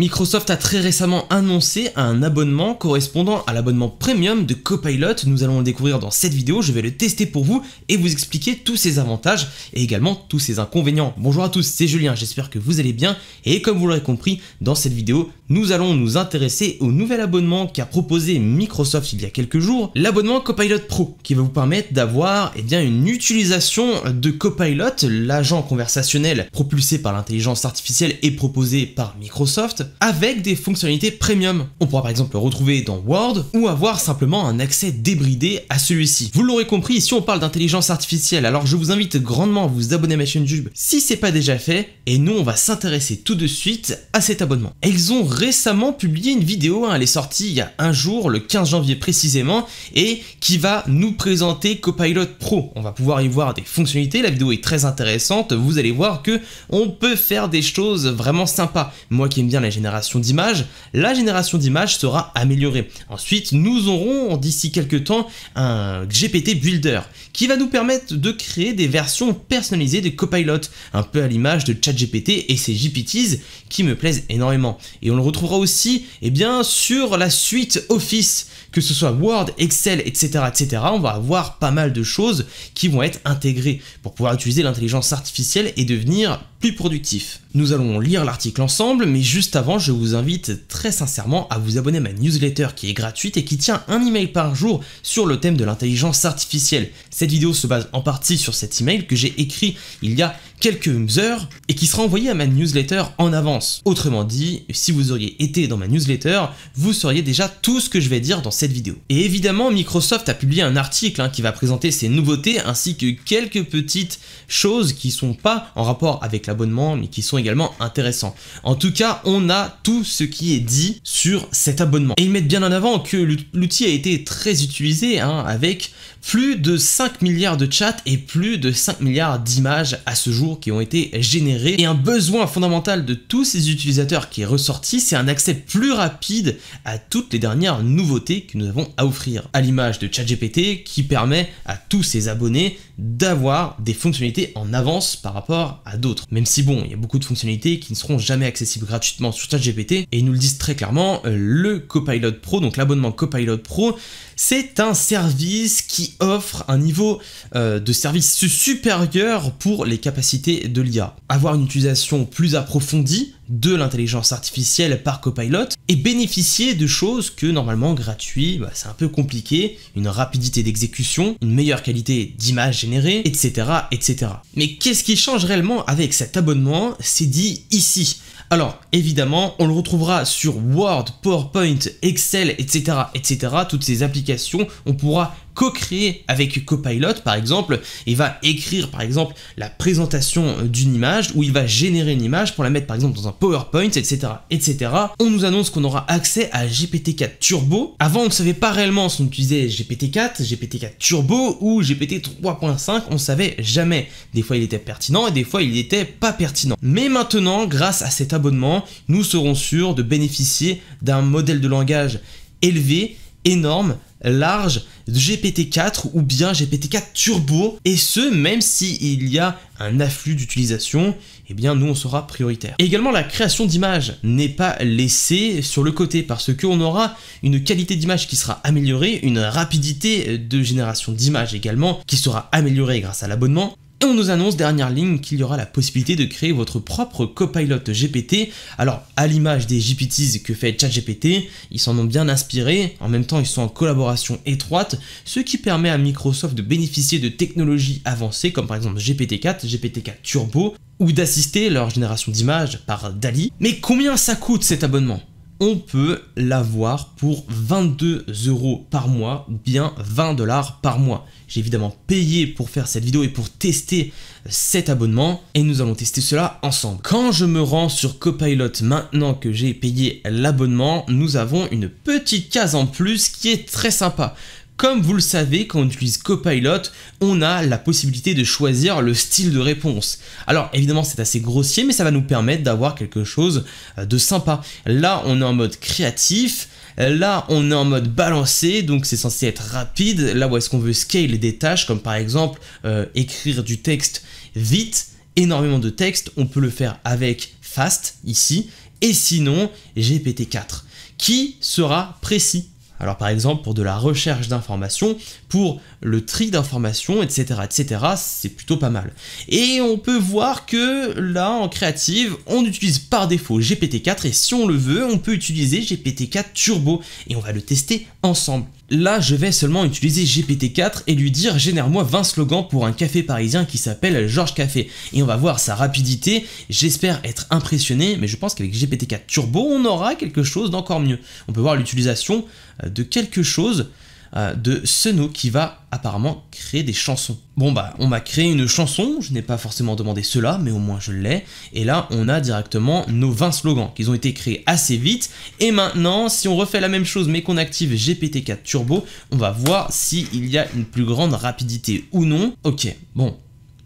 Microsoft a très récemment annoncé un abonnement correspondant à l'abonnement premium de Copilot. Nous allons le découvrir dans cette vidéo, je vais le tester pour vous et vous expliquer tous ses avantages et également tous ses inconvénients. Bonjour à tous, c'est Julien, j'espère que vous allez bien et comme vous l'aurez compris, dans cette vidéo, nous allons nous intéresser au nouvel abonnement qu'a proposé Microsoft il y a quelques jours, l'abonnement Copilot Pro, qui va vous permettre d'avoir et eh bien, une utilisation de Copilot, l'agent conversationnel propulsé par l'intelligence artificielle et proposé par Microsoft, avec des fonctionnalités premium. On pourra par exemple le retrouver dans Word ou avoir simplement un accès débridé à celui-ci. Vous l'aurez compris, ici on parle d'intelligence artificielle, alors je vous invite grandement à vous abonner à ma chaîne YouTube si c'est pas déjà fait, et nous on va s'intéresser tout de suite à cet abonnement. Elles ont récemment publié une vidéo, hein. elle est sortie il y a un jour, le 15 janvier précisément, et qui va nous présenter Copilot Pro. On va pouvoir y voir des fonctionnalités, la vidéo est très intéressante, vous allez voir que on peut faire des choses vraiment sympas. Moi qui aime bien la génération d'images, la génération d'images sera améliorée. Ensuite, nous aurons d'ici quelques temps un GPT Builder qui va nous permettre de créer des versions personnalisées de Copilot, un peu à l'image de ChatGPT et ses GPTs qui me plaisent énormément. Et on le retrouvera aussi et eh bien, sur la suite Office, que ce soit Word, Excel, etc., etc. On va avoir pas mal de choses qui vont être intégrées pour pouvoir utiliser l'intelligence artificielle et devenir plus productif. Nous allons lire l'article ensemble, mais juste avant, je vous invite très sincèrement à vous abonner à ma newsletter qui est gratuite et qui tient un email par jour sur le thème de l'intelligence artificielle. Cette vidéo se base en partie sur cet email que j'ai écrit il y a quelques heures et qui sera envoyé à ma newsletter en avance. Autrement dit, si vous auriez été dans ma newsletter, vous sauriez déjà tout ce que je vais dire dans cette vidéo. Et évidemment, Microsoft a publié un article hein, qui va présenter ses nouveautés ainsi que quelques petites choses qui sont pas en rapport avec l'abonnement mais qui sont également intéressantes. En tout cas, on a tout ce qui est dit sur cet abonnement. Et ils mettent bien en avant que l'outil a été très utilisé hein, avec plus de 5 milliards de chats et plus de 5 milliards d'images à ce jour qui ont été générées. Et un besoin fondamental de tous ces utilisateurs qui est ressorti, c'est un accès plus rapide à toutes les dernières nouveautés que nous avons à offrir. À l'image de ChatGPT qui permet à tous ses abonnés d'avoir des fonctionnalités en avance par rapport à d'autres. Même si bon, il y a beaucoup de fonctionnalités qui ne seront jamais accessibles gratuitement sur ChatGPT et ils nous le disent très clairement, euh, le Copilot Pro, donc l'abonnement Copilot Pro, c'est un service qui offre un niveau euh, de service supérieur pour les capacités de l'IA. Avoir une utilisation plus approfondie de l'intelligence artificielle par Copilot et bénéficier de choses que normalement gratuit, bah, c'est un peu compliqué, une rapidité d'exécution, une meilleure qualité d'image générée, etc., etc. Mais qu'est-ce qui change réellement avec cet abonnement C'est dit ici. Alors, évidemment, on le retrouvera sur Word, PowerPoint, Excel, etc., etc., toutes ces applications, on pourra co-créer avec Copilot par exemple et va écrire par exemple la présentation euh, d'une image ou il va générer une image pour la mettre par exemple dans un PowerPoint, etc. etc. On nous annonce qu'on aura accès à GPT-4 Turbo. Avant on ne savait pas réellement si on utilisait GPT-4, GPT-4 Turbo ou GPT 3.5, on savait jamais. Des fois il était pertinent et des fois il n'était pas pertinent. Mais maintenant, grâce à cet abonnement, nous serons sûrs de bénéficier d'un modèle de langage élevé énorme, large, GPT-4 ou bien GPT-4 Turbo, et ce même s'il il y a un afflux d'utilisation, eh bien nous on sera prioritaire. également la création d'images n'est pas laissée sur le côté parce qu'on aura une qualité d'image qui sera améliorée, une rapidité de génération d'images également qui sera améliorée grâce à l'abonnement, et on nous annonce, dernière ligne, qu'il y aura la possibilité de créer votre propre copilote GPT. Alors, à l'image des GPTs que fait ChatGPT, ils s'en ont bien inspiré, en même temps ils sont en collaboration étroite, ce qui permet à Microsoft de bénéficier de technologies avancées comme par exemple GPT-4, GPT-4 Turbo, ou d'assister leur génération d'images par DALI. Mais combien ça coûte cet abonnement on peut l'avoir pour 22 euros par mois, bien 20 dollars par mois. J'ai évidemment payé pour faire cette vidéo et pour tester cet abonnement et nous allons tester cela ensemble. Quand je me rends sur Copilot maintenant que j'ai payé l'abonnement, nous avons une petite case en plus qui est très sympa. Comme vous le savez, quand on utilise Copilot, on a la possibilité de choisir le style de réponse. Alors évidemment c'est assez grossier, mais ça va nous permettre d'avoir quelque chose euh, de sympa. Là on est en mode créatif, Là, on est en mode balancé, donc c'est censé être rapide. Là où est-ce qu'on veut scale des tâches, comme par exemple euh, écrire du texte vite, énormément de texte, on peut le faire avec fast ici, et sinon GPT-4, qui sera précis alors par exemple pour de la recherche d'informations, pour le tri d'informations, etc., etc., c'est plutôt pas mal. Et on peut voir que là en créative, on utilise par défaut GPT-4 et si on le veut, on peut utiliser GPT-4 Turbo et on va le tester ensemble. Là, je vais seulement utiliser GPT-4 et lui dire génère-moi 20 slogans pour un café parisien qui s'appelle Georges Café. Et on va voir sa rapidité. J'espère être impressionné, mais je pense qu'avec GPT-4 Turbo, on aura quelque chose d'encore mieux. On peut voir l'utilisation euh, de quelque chose euh, de Seno qui va apparemment créer des chansons. Bon bah on m'a créé une chanson, je n'ai pas forcément demandé cela, mais au moins je l'ai, et là on a directement nos 20 slogans qui ont été créés assez vite, et maintenant si on refait la même chose mais qu'on active GPT-4 Turbo, on va voir s'il y a une plus grande rapidité ou non. Ok, bon,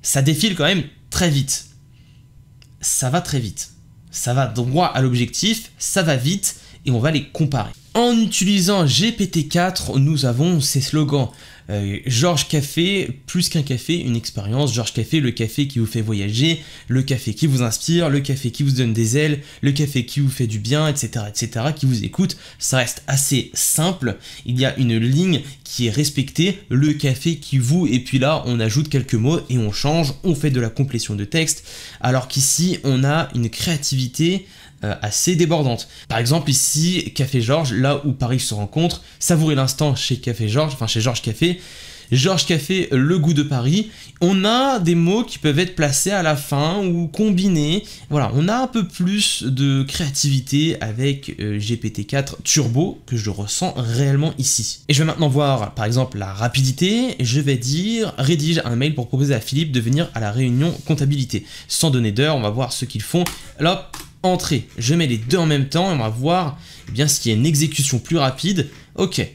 ça défile quand même très vite. Ça va très vite. Ça va droit à l'objectif, ça va vite, et on va les comparer. En utilisant GPT-4, nous avons ces slogans. Euh, Georges Café, plus qu'un café, une expérience. Georges Café, le café qui vous fait voyager, le café qui vous inspire, le café qui vous donne des ailes, le café qui vous fait du bien, etc., etc., qui vous écoute. Ça reste assez simple. Il y a une ligne qui est respectée, le café qui vous, et puis là, on ajoute quelques mots et on change, on fait de la complétion de texte. Alors qu'ici, on a une créativité, euh, assez débordante. Par exemple ici, Café Georges, là où Paris se rencontre, savourer l'instant chez Café Georges, enfin chez Georges Café, Georges Café, le goût de Paris. On a des mots qui peuvent être placés à la fin ou combinés. Voilà, on a un peu plus de créativité avec euh, GPT-4 Turbo que je ressens réellement ici. Et je vais maintenant voir par exemple la rapidité. Je vais dire rédige un mail pour proposer à Philippe de venir à la réunion comptabilité. Sans donner d'heure, on va voir ce qu'ils font. Là, entrée. Je mets les deux en même temps et on va voir eh bien ce qui est une exécution plus rapide. Ok.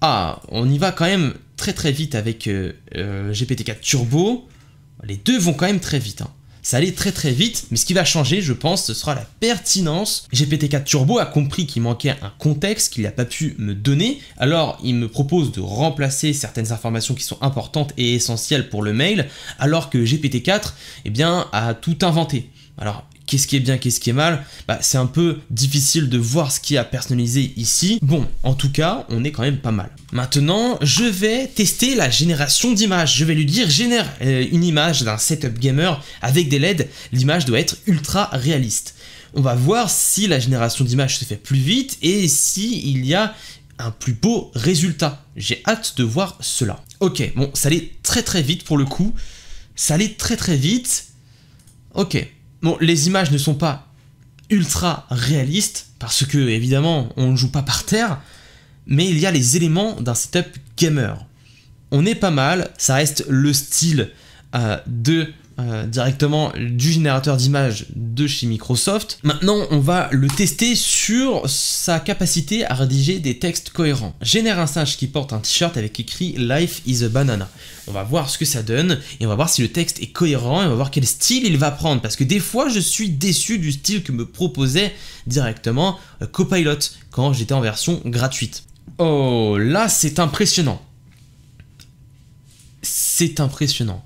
Ah, on y va quand même très très vite avec euh, euh, GPT-4 Turbo. Les deux vont quand même très vite. Hein. Ça allait très très vite, mais ce qui va changer, je pense, ce sera la pertinence. GPT-4 Turbo a compris qu'il manquait un contexte qu'il n'a pas pu me donner, alors il me propose de remplacer certaines informations qui sont importantes et essentielles pour le mail, alors que GPT-4, eh bien, a tout inventé. Alors, qu'est-ce qui est bien, qu'est-ce qui est mal, bah, c'est un peu difficile de voir ce qu'il y a à ici. Bon, en tout cas, on est quand même pas mal. Maintenant, je vais tester la génération d'images. Je vais lui dire génère euh, une image d'un setup gamer avec des LED. L'image doit être ultra réaliste. On va voir si la génération d'images se fait plus vite et si y a un plus beau résultat. J'ai hâte de voir cela. Ok, bon, ça allait très très vite pour le coup. Ça allait très très vite. Ok, Bon, les images ne sont pas ultra réalistes, parce que évidemment, on ne joue pas par terre, mais il y a les éléments d'un setup gamer. On est pas mal, ça reste le style euh, de euh, directement du générateur d'images de chez Microsoft. Maintenant, on va le tester sur sa capacité à rédiger des textes cohérents. Génère un singe qui porte un t-shirt avec écrit Life is a banana. On va voir ce que ça donne et on va voir si le texte est cohérent et on va voir quel style il va prendre parce que des fois, je suis déçu du style que me proposait directement euh, Copilot quand j'étais en version gratuite. Oh, là, c'est impressionnant. C'est impressionnant.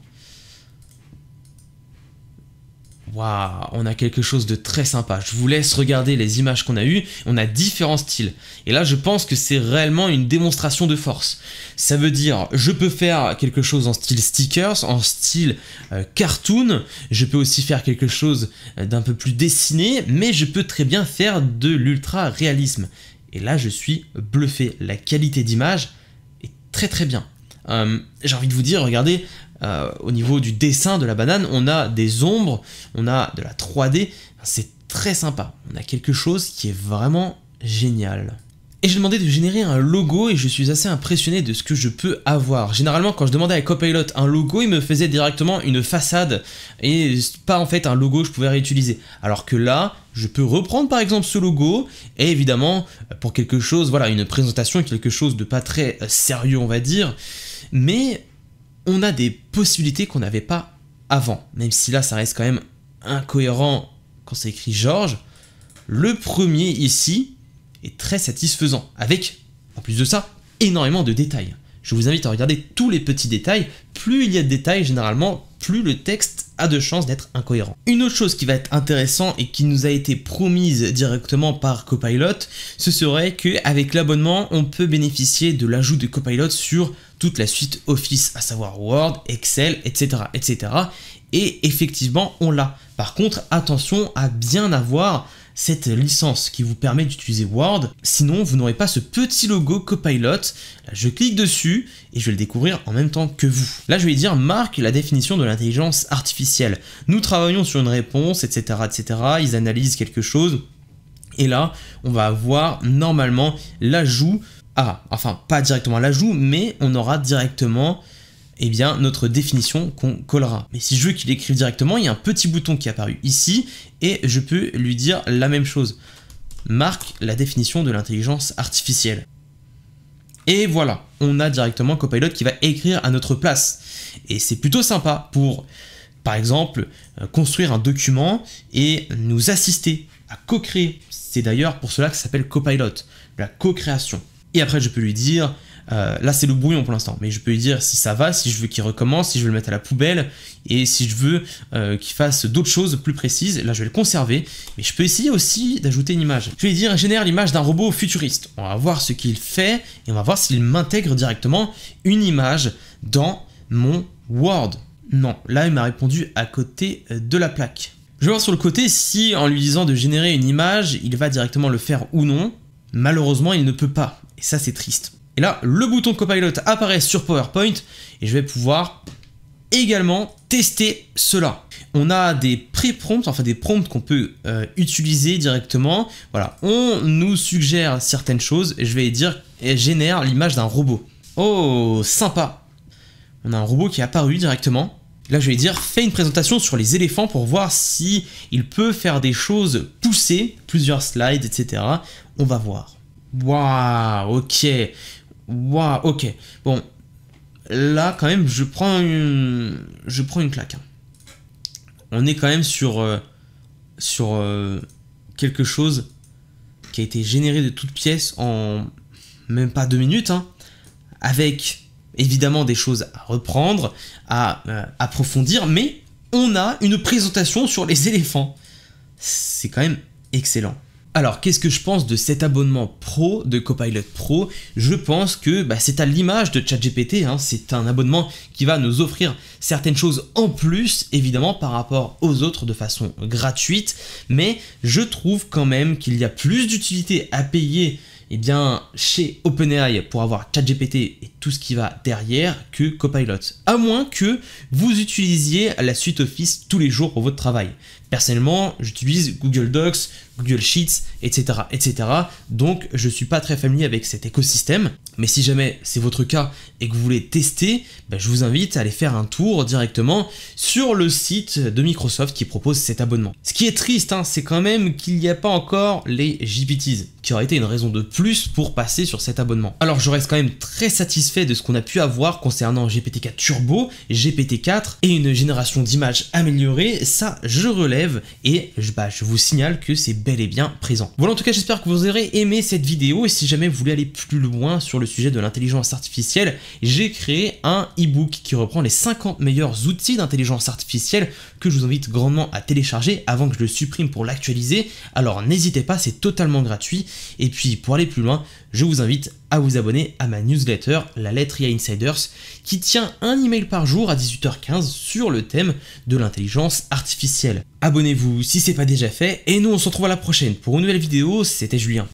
Waouh, on a quelque chose de très sympa. Je vous laisse regarder les images qu'on a eues. On a différents styles. Et là, je pense que c'est réellement une démonstration de force. Ça veut dire, je peux faire quelque chose en style stickers, en style euh, cartoon. Je peux aussi faire quelque chose euh, d'un peu plus dessiné, mais je peux très bien faire de l'ultra réalisme. Et là, je suis bluffé. La qualité d'image est très très bien. Euh, j'ai envie de vous dire, regardez euh, au niveau du dessin de la banane, on a des ombres, on a de la 3D, c'est très sympa. On a quelque chose qui est vraiment génial. Et j'ai demandé de générer un logo et je suis assez impressionné de ce que je peux avoir. Généralement, quand je demandais à Copilot un logo, il me faisait directement une façade et pas en fait un logo que je pouvais réutiliser. Alors que là, je peux reprendre par exemple ce logo et évidemment pour quelque chose, voilà, une présentation, quelque chose de pas très euh, sérieux on va dire, mais on a des possibilités qu'on n'avait pas avant, même si là ça reste quand même incohérent quand c'est écrit Georges. Le premier ici est très satisfaisant, avec, en plus de ça, énormément de détails. Je vous invite à regarder tous les petits détails. Plus il y a de détails, généralement, plus le texte de chance d'être incohérent. Une autre chose qui va être intéressante et qui nous a été promise directement par Copilot, ce serait que avec l'abonnement, on peut bénéficier de l'ajout de Copilot sur toute la suite Office, à savoir Word, Excel, etc. etc. Et effectivement, on l'a. Par contre, attention à bien avoir cette licence qui vous permet d'utiliser Word, sinon vous n'aurez pas ce petit logo Copilot. je clique dessus et je vais le découvrir en même temps que vous. Là, je vais dire marque la définition de l'intelligence artificielle. Nous travaillons sur une réponse, etc., etc. Ils analysent quelque chose. Et là, on va avoir normalement l'ajout. Ah, enfin, pas directement l'ajout, mais on aura directement eh bien, notre définition qu'on collera. Mais si je veux qu'il écrive directement, il y a un petit bouton qui est apparu ici et je peux lui dire la même chose. Marque la définition de l'intelligence artificielle. Et voilà, on a directement Copilot qui va écrire à notre place. Et c'est plutôt sympa pour, par exemple, euh, construire un document et nous assister à co-créer. C'est d'ailleurs pour cela que ça s'appelle Copilot, la co-création. Et après, je peux lui dire, euh, là, c'est le brouillon pour l'instant, mais je peux lui dire si ça va, si je veux qu'il recommence, si je veux le mettre à la poubelle, et si je veux euh, qu'il fasse d'autres choses plus précises, là, je vais le conserver. Mais je peux essayer aussi d'ajouter une image. Je vais lui dire génère l'image d'un robot futuriste. On va voir ce qu'il fait, et on va voir s'il m'intègre directement une image dans mon Word. Non, là, il m'a répondu à côté euh, de la plaque. Je vais voir sur le côté si, en lui disant de générer une image, il va directement le faire ou non. Malheureusement, il ne peut pas. Et ça, c'est triste. Et là, le bouton Copilot apparaît sur PowerPoint et je vais pouvoir également tester cela. On a des pré-prompts, enfin des prompts qu'on peut euh, utiliser directement. Voilà, on nous suggère certaines choses et je vais dire et génère l'image d'un robot. Oh, sympa. On a un robot qui est apparu directement. Là, je vais dire fais une présentation sur les éléphants pour voir si il peut faire des choses poussées, plusieurs slides, etc. On va voir. Waouh, ok. Waouh, ok. Bon, là, quand même, je prends une, je prends une claque. Hein. On est quand même sur, euh, sur euh, quelque chose qui a été généré de toutes pièces en même pas deux minutes, hein, avec évidemment des choses à reprendre, à euh, approfondir, mais on a une présentation sur les éléphants. C'est quand même excellent. Alors, qu'est-ce que je pense de cet abonnement pro de Copilot Pro Je pense que bah, c'est à l'image de ChatGPT, hein. c'est un abonnement qui va nous offrir certaines choses en plus, évidemment, par rapport aux autres de façon gratuite, mais je trouve quand même qu'il y a plus d'utilité à payer eh bien, chez OpenAI pour avoir ChatGPT et tout ce qui va derrière que Copilot. À moins que vous utilisiez la suite Office tous les jours pour votre travail. Personnellement, j'utilise Google Docs, Google Sheets, etc. etc. Donc, je ne suis pas très familier avec cet écosystème. Mais si jamais c'est votre cas et que vous voulez tester, ben, je vous invite à aller faire un tour directement sur le site de Microsoft qui propose cet abonnement. Ce qui est triste, hein, c'est quand même qu'il n'y a pas encore les GPTs, qui aurait été une raison de plus pour passer sur cet abonnement. Alors je reste quand même très satisfait de ce qu'on a pu avoir concernant GPT-4 Turbo, GPT-4 et une génération d'images améliorée, ça je relève et bah, je vous signale que c'est bel et bien présent. Voilà en tout cas j'espère que vous aurez aimé cette vidéo et si jamais vous voulez aller plus loin sur le le sujet de l'intelligence artificielle, j'ai créé un e-book qui reprend les 50 meilleurs outils d'intelligence artificielle que je vous invite grandement à télécharger avant que je le supprime pour l'actualiser. Alors n'hésitez pas, c'est totalement gratuit. Et puis pour aller plus loin, je vous invite à vous abonner à ma newsletter, la lettre IA Insiders, qui tient un email par jour à 18h15 sur le thème de l'intelligence artificielle. Abonnez-vous si c'est pas déjà fait, et nous on se retrouve à la prochaine pour une nouvelle vidéo, c'était Julien.